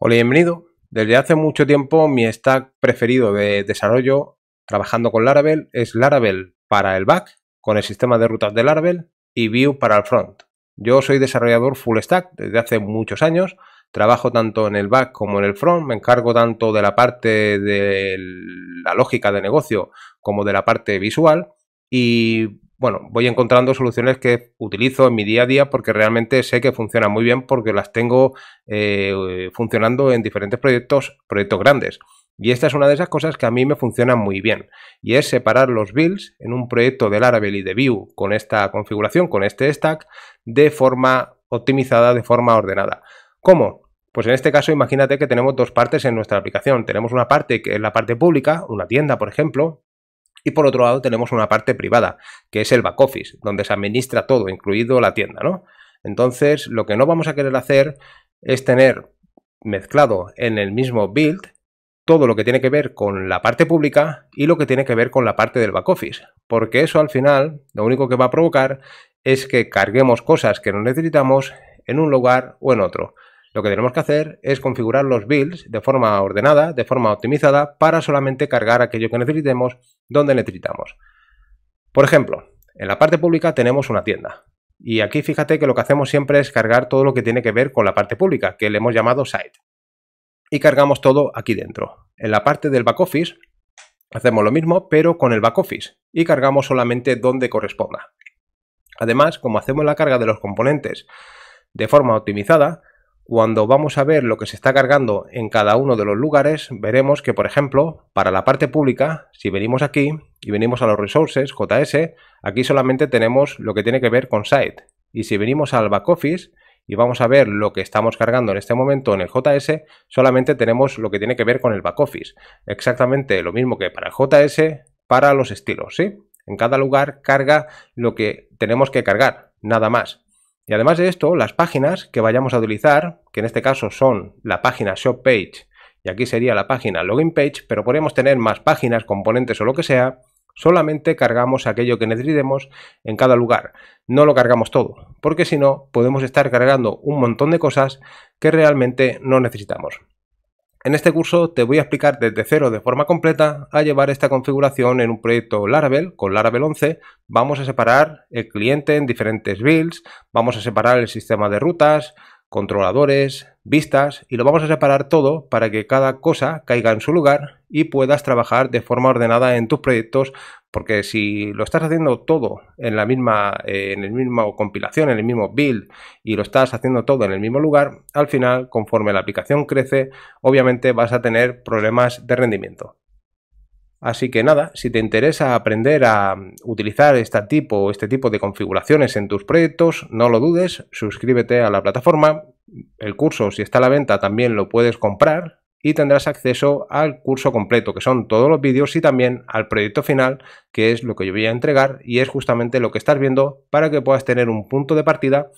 Hola y bienvenido. Desde hace mucho tiempo mi stack preferido de desarrollo trabajando con Laravel es Laravel para el back, con el sistema de rutas de Laravel y Vue para el front. Yo soy desarrollador full stack desde hace muchos años, trabajo tanto en el back como en el front, me encargo tanto de la parte de la lógica de negocio como de la parte visual y bueno, voy encontrando soluciones que utilizo en mi día a día porque realmente sé que funcionan muy bien porque las tengo eh, funcionando en diferentes proyectos, proyectos grandes. Y esta es una de esas cosas que a mí me funcionan muy bien. Y es separar los builds en un proyecto de Laravel y de Vue con esta configuración, con este stack, de forma optimizada, de forma ordenada. ¿Cómo? Pues en este caso imagínate que tenemos dos partes en nuestra aplicación. Tenemos una parte que es la parte pública, una tienda por ejemplo, y por otro lado tenemos una parte privada, que es el back office, donde se administra todo, incluido la tienda, ¿no? Entonces, lo que no vamos a querer hacer es tener mezclado en el mismo build todo lo que tiene que ver con la parte pública y lo que tiene que ver con la parte del back office, porque eso al final lo único que va a provocar es que carguemos cosas que no necesitamos en un lugar o en otro. Lo que tenemos que hacer es configurar los builds de forma ordenada, de forma optimizada, para solamente cargar aquello que necesitemos donde necesitamos. Por ejemplo, en la parte pública tenemos una tienda. Y aquí fíjate que lo que hacemos siempre es cargar todo lo que tiene que ver con la parte pública, que le hemos llamado site. Y cargamos todo aquí dentro. En la parte del back office hacemos lo mismo, pero con el back office. Y cargamos solamente donde corresponda. Además, como hacemos la carga de los componentes de forma optimizada, cuando vamos a ver lo que se está cargando en cada uno de los lugares, veremos que, por ejemplo, para la parte pública, si venimos aquí y venimos a los resources JS, aquí solamente tenemos lo que tiene que ver con site. Y si venimos al back office y vamos a ver lo que estamos cargando en este momento en el JS, solamente tenemos lo que tiene que ver con el back office. Exactamente lo mismo que para el JS, para los estilos, ¿sí? En cada lugar carga lo que tenemos que cargar, nada más. Y además de esto, las páginas que vayamos a utilizar, que en este caso son la página Shop Page y aquí sería la página Login Page, pero podríamos tener más páginas, componentes o lo que sea, solamente cargamos aquello que necesitemos en cada lugar. No lo cargamos todo, porque si no, podemos estar cargando un montón de cosas que realmente no necesitamos. En este curso te voy a explicar desde cero de forma completa a llevar esta configuración en un proyecto Laravel con Laravel 11. Vamos a separar el cliente en diferentes builds, vamos a separar el sistema de rutas, controladores, vistas y lo vamos a separar todo para que cada cosa caiga en su lugar y puedas trabajar de forma ordenada en tus proyectos porque si lo estás haciendo todo en la misma eh, en el mismo compilación, en el mismo build y lo estás haciendo todo en el mismo lugar, al final conforme la aplicación crece, obviamente vas a tener problemas de rendimiento. Así que nada, si te interesa aprender a mm, utilizar este tipo, este tipo de configuraciones en tus proyectos, no lo dudes, suscríbete a la plataforma. El curso, si está a la venta, también lo puedes comprar y tendrás acceso al curso completo, que son todos los vídeos y también al proyecto final, que es lo que yo voy a entregar y es justamente lo que estás viendo para que puedas tener un punto de partida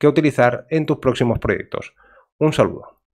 que utilizar en tus próximos proyectos. Un saludo.